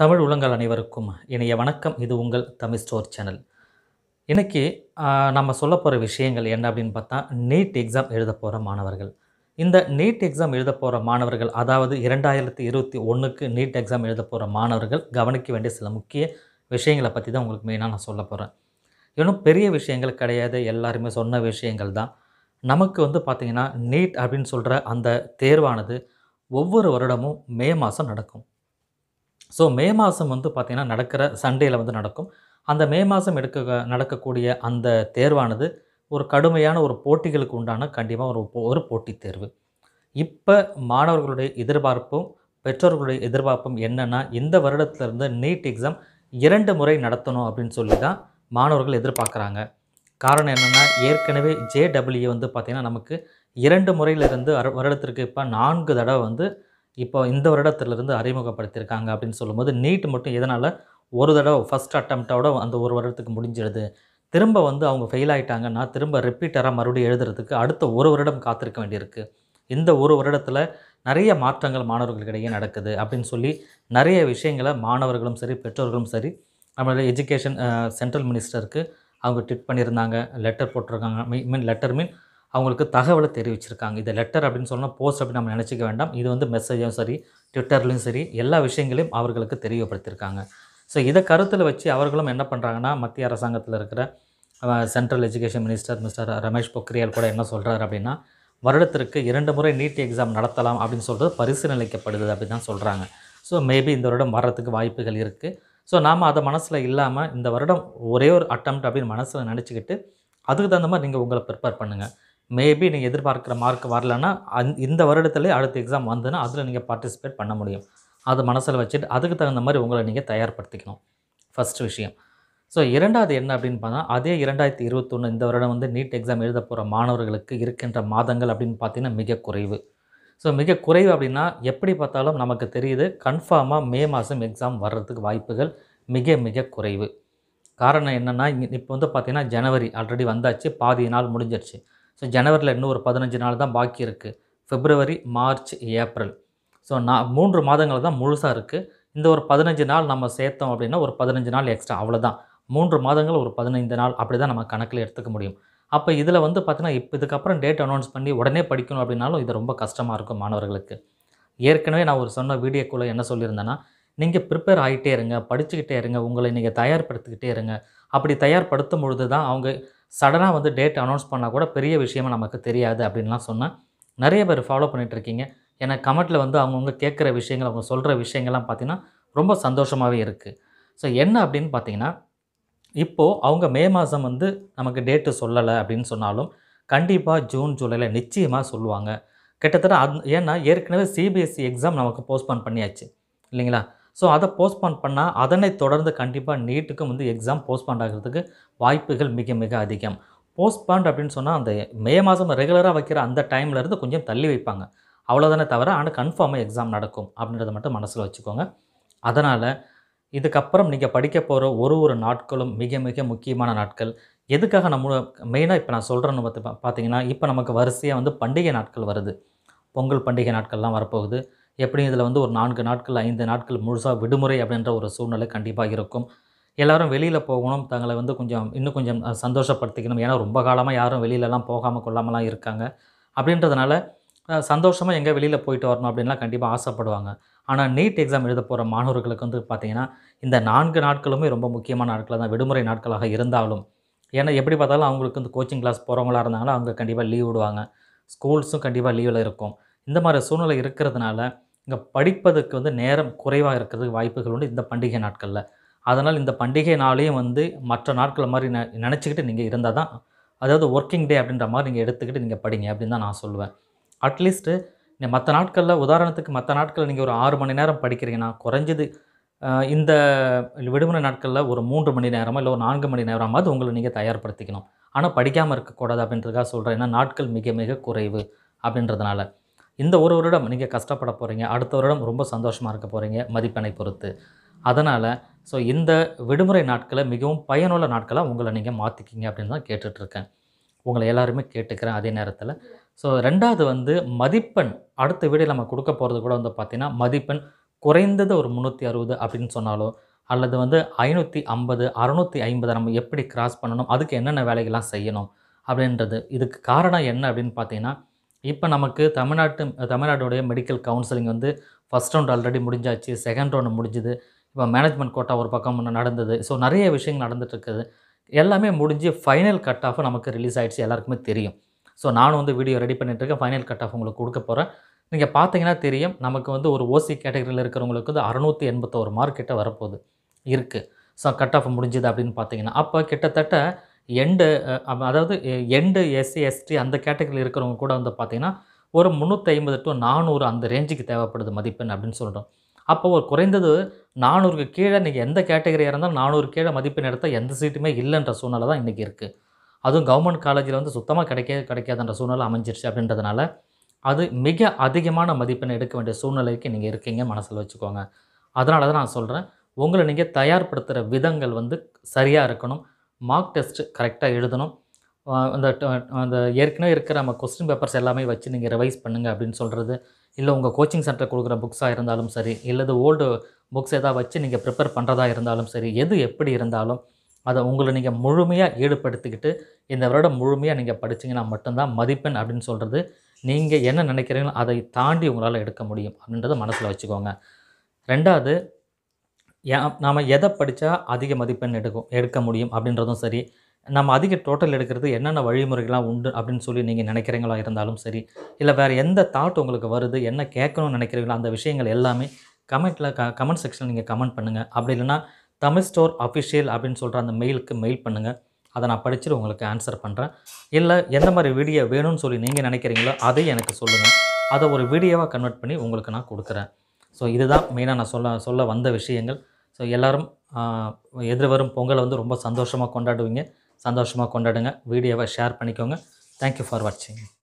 தமிழ் உலங்கள் அனைவருக்கும் இணைய வணக்கம் இது உங்கள் தமிழ் ஸ்டோர் சேனல் இன்றைக்கி நம்ம சொல்ல போகிற விஷயங்கள் என்ன அப்படின்னு பார்த்தா நீட் எக்ஸாம் எழுத போகிற மாணவர்கள் இந்த நீட் எக்ஸாம் எழுத போகிற மாணவர்கள் அதாவது இரண்டாயிரத்தி இருபத்தி ஒன்றுக்கு நீட் எக்ஸாம் எழுத போகிற மாணவர்கள் கவனிக்க வேண்டிய சில முக்கிய விஷயங்களை பற்றி தான் உங்களுக்கு மெயினாக நான் சொல்ல போகிறேன் இன்னும் பெரிய விஷயங்கள் கிடையாது எல்லாருமே சொன்ன விஷயங்கள் தான் நமக்கு வந்து பார்த்திங்கன்னா நீட் அப்படின்னு சொல்கிற அந்த தேர்வானது ஒவ்வொரு வருடமும் மே மாதம் நடக்கும் ஸோ மே மாதம் வந்து பார்த்திங்கன்னா நடக்கிற சண்டேயில் வந்து நடக்கும் அந்த மே மாதம் எடுக்க நடக்கக்கூடிய அந்த தேர்வானது ஒரு கடுமையான ஒரு போட்டிகளுக்கு உண்டான கண்டிப்பாக ஒரு ஒரு போட்டித் தேர்வு இப்போ மாணவர்களுடைய எதிர்பார்ப்பும் பெற்றோர்களுடைய எதிர்பார்ப்பும் என்னென்னா இந்த வருடத்திலிருந்து நீட் எக்ஸாம் இரண்டு முறை நடத்தணும் அப்படின்னு சொல்லி தான் மாணவர்கள் எதிர்பார்க்குறாங்க காரணம் என்னென்னா ஏற்கனவே ஜேடபிள்யூ வந்து பார்த்திங்கன்னா நமக்கு இரண்டு முறையிலிருந்து வருடத்திற்கு இப்போ நான்கு தடவை வந்து இப்போ இந்த வருடத்துலேருந்து அறிமுகப்படுத்தியிருக்காங்க அப்படின்னு சொல்லும்போது நீட் மட்டும் எதனால் ஒரு தடவை ஃபஸ்ட் அட்டம்ப்டோட அந்த ஒரு வருடத்துக்கு முடிஞ்சிடுது திரும்ப வந்து அவங்க ஃபெயில் ஆகிட்டாங்கன்னா திரும்ப ரிப்பீட்டராக மறுபடியும் எழுதுறதுக்கு அடுத்த ஒரு வருடம் காத்திருக்க வேண்டியிருக்கு இந்த ஒரு வருடத்தில் நிறைய மாற்றங்கள் மாணவர்களுக்கிடையே நடக்குது அப்படின்னு சொல்லி நிறைய விஷயங்களை மாணவர்களும் சரி பெற்றோர்களும் சரி நம்மளோட எஜுகேஷன் சென்ட்ரல் மினிஸ்டருக்கு அவங்க ட்விட் பண்ணியிருந்தாங்க லெட்டர் போட்டிருக்காங்க மீன் லெட்டர் மீன் அவங்களுக்கு தகவலை தெரிவிச்சிருக்காங்க இந்த லெட்டர் அப்படின்னு சொன்னால் போஸ்ட் அப்படின்னு நம்ம நினச்சிக்க வேண்டாம் இது வந்து மெசேஜும் சரி ட்விட்டர்லையும் சரி எல்லா விஷயங்களையும் அவர்களுக்கு தெரியப்படுத்தியிருக்காங்க ஸோ இதை கருத்தில் வச்சு அவர்களும் என்ன பண்ணுறாங்கன்னா மத்திய அரசாங்கத்தில் இருக்கிற central education minister mister Ramesh Pokhriyal கூட என்ன சொல்கிறார் அப்படின்னா வருடத்திற்கு இரண்டு முறை நீட் எக்ஸாம் நடத்தலாம் அப்படின்னு சொல்கிறது பரிசீலனைக்கப்படுது அப்படின்னு தான் சொல்கிறாங்க ஸோ மேபி இந்த வருடம் வர்றதுக்கு வாய்ப்புகள் இருக்குது ஸோ நாம் அதை மனசில் இல்லாமல் இந்த வருடம் ஒரே ஒரு அட்டம் அப்படின்னு மனசில் நினச்சிக்கிட்டு அதுக்கு தகுந்த மாதிரி நீங்கள் உங்களை ப்ரிப்பேர் பண்ணுங்கள் மேபி நீங்கள் எதிர்பார்க்குற மார்க் வரலன்னா அந் இந்த வருடத்துலேயே அடுத்த எக்ஸாம் வந்துன்னா அதில் நீங்கள் பார்ட்டிசிபேட் பண்ண முடியும் அது மனசில் வச்சுட்டு அதுக்கு தகுந்த மாதிரி உங்களை நீங்கள் தயார்படுத்திக்கணும் ஃபஸ்ட் விஷயம் ஸோ இரண்டாவது என்ன அப்படின்னு பார்த்தா அதே இரண்டாயிரத்தி இருபத்தொன்று இந்த வருடம் வந்து நீட் எக்ஸாம் எழுத போகிற மாணவர்களுக்கு இருக்கின்ற மாதங்கள் அப்படின்னு பார்த்தீங்கன்னா மிக குறைவு ஸோ மிக குறைவு அப்படின்னா எப்படி பார்த்தாலும் நமக்கு தெரியுது கன்ஃபார்மாக மே மாதம் எக்ஸாம் வர்றதுக்கு வாய்ப்புகள் மிக மிக குறைவு காரணம் என்னென்னா இப்போ வந்து பார்த்திங்கன்னா ஜனவரி ஆல்ரெடி வந்தாச்சு பாதி நாள் முடிஞ்சிருச்சு ஸோ ஜனவரியில் இன்னும் ஒரு பதினஞ்சு நாள் தான் பாக்கி இருக்குது ஃபிப்ரவரி மார்ச் ஏப்ரல் ஸோ நான் மூன்று மாதங்கள் தான் முழுசாக இருக்குது இந்த ஒரு பதினஞ்சு நாள் நம்ம சேர்த்தோம் அப்படின்னா ஒரு பதினஞ்சு நாள் எக்ஸ்ட்ரா அவ்வளோதான் மூன்று மாதங்கள் ஒரு பதினைந்து நாள் அப்படி தான் நம்ம கணக்கில் எடுத்துக்க முடியும் அப்போ இதில் வந்து பார்த்திங்கன்னா இப்போ இதுக்கப்புறம் டேட் அனௌன்ஸ் பண்ணி உடனே படிக்கணும் அப்படின்னாலும் இது ரொம்ப கஷ்டமாக இருக்கும் மாணவர்களுக்கு ஏற்கனவே நான் ஒரு சொன்ன வீடியோக்குள்ளே என்ன சொல்லியிருந்தேன்னா நீங்கள் ப்ரிப்பேர் ஆகிட்டே இருங்க படிச்சுக்கிட்டே இருங்க உங்களை நீங்கள் தயார்படுத்திக்கிட்டே இருங்க அப்படி தயார்படுத்தும் பொழுது தான் அவங்க சடனாக வந்து டேட் அனௌன்ஸ் பண்ணால் கூட பெரிய விஷயமா நமக்கு தெரியாது அப்படின்லாம் சொன்னேன் நிறைய பேர் ஃபாலோ பண்ணிகிட்ருக்கீங்க ஏன்னா கமெண்ட்டில் வந்து அவங்கவுங்க கேட்குற விஷயங்கள் அவங்க சொல்கிற விஷயங்கள்லாம் பார்த்திங்கன்னா ரொம்ப சந்தோஷமாகவே இருக்குது ஸோ என்ன அப்படின்னு பார்த்தீங்கன்னா இப்போது அவங்க மே மாதம் வந்து நமக்கு டேட்டு சொல்லலை அப்படின்னு சொன்னாலும் கண்டிப்பாக ஜூன் ஜூலையில் நிச்சயமாக சொல்லுவாங்க கிட்டத்தட்ட அந் ஏன்னா ஏற்கனவே சிபிஎஸ்சி எக்ஸாம் e நமக்கு போஸ்ட்போன் பண்ணியாச்சு இல்லைங்களா ஸோ அதை போஸ்ட்போன் பண்ணால் அதனை தொடர்ந்து கண்டிப்பாக நீட்டுக்கும் வந்து எக்ஸாம் போஸ்ட்போன் ஆகிறதுக்கு வாய்ப்புகள் மிக மிக அதிகம் போஸ்ட்போன் அப்படின்னு சொன்னால் அந்த மே மாதம் ரெகுலராக வைக்கிற அந்த டைம்லேருந்து கொஞ்சம் தள்ளி வைப்பாங்க அவ்வளோதானே தவிர ஆனால் கன்ஃபார்மாக எக்ஸாம் நடக்கும் அப்படின்றத மட்டும் மனசில் வச்சுக்கோங்க அதனால் இதுக்கப்புறம் நீங்கள் படிக்க போகிற ஒரு ஒரு நாட்களும் மிக மிக முக்கியமான நாட்கள் எதுக்காக நம்ம மெயினாக இப்போ நான் சொல்கிறேன்னு பார்த்து பார்த்தீங்கன்னா இப்போ நமக்கு வரிசையாக வந்து பண்டிகை நாட்கள் வருது பொங்கல் பண்டிகை நாட்கள்லாம் வரப்போகுது எப்படியும் இதில் வந்து ஒரு நான்கு நாட்கள் ஐந்து நாட்கள் முழுசாக விடுமுறை அப்படின்ற ஒரு சூழ்நிலை கண்டிப்பாக இருக்கும் எல்லோரும் வெளியில் போகணும் தங்களை வந்து கொஞ்சம் இன்னும் கொஞ்சம் சந்தோஷப்படுத்திக்கணும் ஏன்னா ரொம்ப காலமாக யாரும் வெளியிலலாம் போகாமல் கொள்ளாமலாம் இருக்காங்க அப்படின்றதுனால சந்தோஷமாக எங்கே வெளியில் போயிட்டு வரணும் அப்படின்லாம் கண்டிப்பாக ஆசைப்படுவாங்க ஆனால் நீட் எக்ஸாம் எழுத போகிற மாணவர்களுக்கு வந்து பார்த்திங்கன்னா இந்த நான்கு நாட்களுமே ரொம்ப முக்கியமான நாட்களாக தான் விடுமுறை நாட்களாக இருந்தாலும் ஏன்னா எப்படி பார்த்தாலும் அவங்களுக்கு வந்து கோச்சிங் கிளாஸ் போகிறவங்களாக இருந்தாங்கன்னா அவங்க கண்டிப்பாக லீவ் விடுவாங்க ஸ்கூல்ஸும் கண்டிப்பாக லீவில் இருக்கும் இந்த மாதிரி சூழ்நிலை இருக்கிறதுனால இங்கே படிப்பதற்கு வந்து நேரம் குறைவாக இருக்கிறதுக்கு வாய்ப்புகள் உண்டு இந்த பண்டிகை நாட்களில் அதனால் இந்த பண்டிகை நாளையும் வந்து மற்ற நாட்கள் மாதிரி நெ நினச்சிக்கிட்டு நீங்கள் இருந்தால் தான் அதாவது ஒர்க்கிங் டே அப்படின்ற மாதிரி நீங்கள் எடுத்துக்கிட்டு நீங்கள் படிங்க அப்படின்னு தான் நான் சொல்லுவேன் அட்லீஸ்ட்டு நீங்கள் மற்ற நாட்களில் உதாரணத்துக்கு மற்ற நாட்களில் நீங்கள் ஒரு ஆறு மணி நேரம் படிக்கிறீங்கன்னா குறைஞ்சது இந்த விடுமுறை நாட்களில் ஒரு மூன்று மணி நேரமாக இல்லை ஒரு நான்கு மணி நேரமாவது உங்களை நீங்கள் தயார்படுத்திக்கணும் ஆனால் படிக்காமல் இருக்கக்கூடாது அப்படின்றதுக்காக சொல்கிறேன் ஏன்னா நாட்கள் மிக மிக குறைவு அப்படின்றதுனால இந்த ஒரு வருடம் நீங்கள் கஷ்டப்பட போகிறீங்க அடுத்த வருடம் ரொம்ப சந்தோஷமாக இருக்க போகிறீங்க மதிப்பெண்ணை பொறுத்து அதனால் ஸோ இந்த விடுமுறை நாட்களை மிகவும் பயனுள்ள நாட்களாக உங்களை நீங்கள் மாற்றிக்கிங்க அப்படின்னு தான் கேட்டுட்ருக்கேன் உங்களை எல்லாருமே கேட்டுக்கிறேன் அதே நேரத்தில் ஸோ ரெண்டாவது வந்து மதிப்பெண் அடுத்த வீடியோ நம்ம கொடுக்க போகிறது கூட வந்து பார்த்திங்கன்னா மதிப்பெண் குறைந்தது ஒரு முந்நூற்றி அறுபது அப்படின்னு சொன்னாலோ அல்லது வந்து ஐநூற்றி ஐம்பது அறநூற்றி ஐம்பது நம்ம எப்படி கிராஸ் பண்ணணும் அதுக்கு என்னென்ன வேலைகள்லாம் செய்யணும் அப்படின்றது இதுக்கு காரணம் என்ன அப்படின்னு பார்த்தீங்கன்னா இப்போ நமக்கு தமிழ்நாட்டு தமிழ்நாடுடைய மெடிக்கல் கவுன்சிலிங் வந்து ஃபஸ்ட் ரவுண்ட் ஆல்ரெடி முடிஞ்சாச்சு செகண்ட் ரவுண்டு முடிஞ்சுது இப்போ மேனேஜ்மெண்ட் கோட்டா ஒரு பக்கம் நடந்தது ஸோ நிறைய விஷயங்கள் நடந்துகிட்ருக்குது எல்லாமே முடிஞ்சு ஃபைனல் கட் ஆஃப் நமக்கு ரிலீஸ் ஆகிடுச்சு எல்லாருக்குமே தெரியும் ஸோ நானும் வந்து வீடியோ ரெடி பண்ணிகிட்ருக்கேன் ஃபைனல் கட் ஆஃப் உங்களுக்கு கொடுக்க போகிறேன் நீங்கள் பார்த்தீங்கன்னா தெரியும் நமக்கு வந்து ஒரு ஓசி கேட்டகரியில் இருக்கிறவங்களுக்கு வந்து அறநூற்றி எண்பத்தோரு மார்க் கிட்ட வரப்போகுது இருக்குது ஸோ கட் ஆஃப் முடிஞ்சுது அப்படின்னு பார்த்தீங்கன்னா அப்போ கிட்டத்தட்ட எண்டு அதாவது எண்டு எஸ்சி எஸ்டி அந்த கேட்டகரியில் இருக்கிறவங்க கூட வந்து பார்த்திங்கன்னா ஒரு முந்நூற்றி ஐம்பது டு நானூறு அந்த ரேஞ்சுக்கு தேவைப்படுது மதிப்பெண் அப்படின்னு சொல்கிறோம் அப்போ ஒரு குறைந்தது நானூறுக்கு கீழே நீங்கள் எந்த கேட்டகரியாக இருந்தாலும் நானூறு கீழே மதிப்பெண் எடுத்தால் எந்த சீட்டுமே இல்லைன்ற சூழ்நிலை தான் இன்றைக்கி இருக்குது அதுவும் கவர்மெண்ட் காலேஜில் வந்து சுத்தமாக கிடைக்க கிடைக்காதன்ற சூழ்நிலை அமைஞ்சிருச்சு அப்படின்றதுனால அது மிக அதிகமான மதிப்பெண் எடுக்க வேண்டிய சூழ்நிலைக்கு நீங்கள் இருக்கீங்க மனசில் வச்சுக்கோங்க அதனால தான் நான் சொல்கிறேன் உங்களை நீங்கள் தயார்படுத்துகிற விதங்கள் வந்து சரியாக இருக்கணும் மார்க் டெஸ்ட் கரெக்டாக எழுதணும் அந்த அந்த ஏற்கனவே இருக்கிற நம்ம கொஸ்டின் பேப்பர்ஸ் எல்லாமே வச்சு நீங்கள் ரிவைஸ் பண்ணுங்கள் அப்படின்னு சொல்கிறது இல்லை உங்கள் கோச்சிங் சென்டர் கொடுக்குற புக்ஸாக இருந்தாலும் சரி இல்லது ஓல்டு புக்ஸ் எதாவது வச்சு நீங்கள் ப்ரிப்பேர் பண்ணுறதா இருந்தாலும் சரி எது எப்படி இருந்தாலும் அதை உங்களை நீங்கள் முழுமையாக ஈடுபடுத்திக்கிட்டு இந்த வருடம் முழுமையாக நீங்கள் படிச்சிங்கன்னா மட்டும்தான் மதிப்பெண் அப்படின்னு சொல்கிறது நீங்கள் என்ன நினைக்கிறீங்களோ அதை தாண்டி உங்களால் எடுக்க முடியும் அப்படின்றத மனசில் வச்சுக்கோங்க ரெண்டாவது நாம் எதை படித்தா அதிக மதிப்பெண் எடுக்கும் எடுக்க முடியும் அப்படின்றதும் சரி நம்ம அதிக டோட்டல் எடுக்கிறது என்னென்ன வழிமுறைகள்லாம் உண்டு அப்படின்னு சொல்லி நீங்கள் நினைக்கிறீங்களா இருந்தாலும் சரி இல்லை வேறு எந்த தாட் உங்களுக்கு வருது என்ன கேட்கணும்னு நினைக்கிறீங்களோ அந்த விஷயங்கள் எல்லாமே கமெண்ட்டில் க கமெண்ட் செக்ஷனில் நீங்கள் கமெண்ட் பண்ணுங்கள் அப்படி இல்லைனா தமிழ் ஸ்டோர் அஃபிஷியல் அப்படின்னு சொல்கிற அந்த மெயிலுக்கு மெயில் பண்ணுங்கள் அதை நான் படிச்சுட்டு உங்களுக்கு ஆன்சர் பண்ணுறேன் இல்லை எந்த மாதிரி வீடியோ வேணும்னு சொல்லி நீங்கள் நினைக்கிறீங்களோ அதை எனக்கு சொல்லுங்கள் அதை ஒரு வீடியோவாக கன்வெர்ட் பண்ணி உங்களுக்கு நான் கொடுக்குறேன் ஸோ இதுதான் மெயினாக நான் சொல்ல சொல்ல வந்த விஷயங்கள் ஸோ எல்லோரும் எதிர்வரும் பொங்கலை வந்து ரொம்ப சந்தோஷமாக கொண்டாடுவீங்க சந்தோஷமாக கொண்டாடுங்க வீடியோவை ஷேர் பண்ணிக்கோங்க தேங்க்யூ ஃபார் வாட்சிங்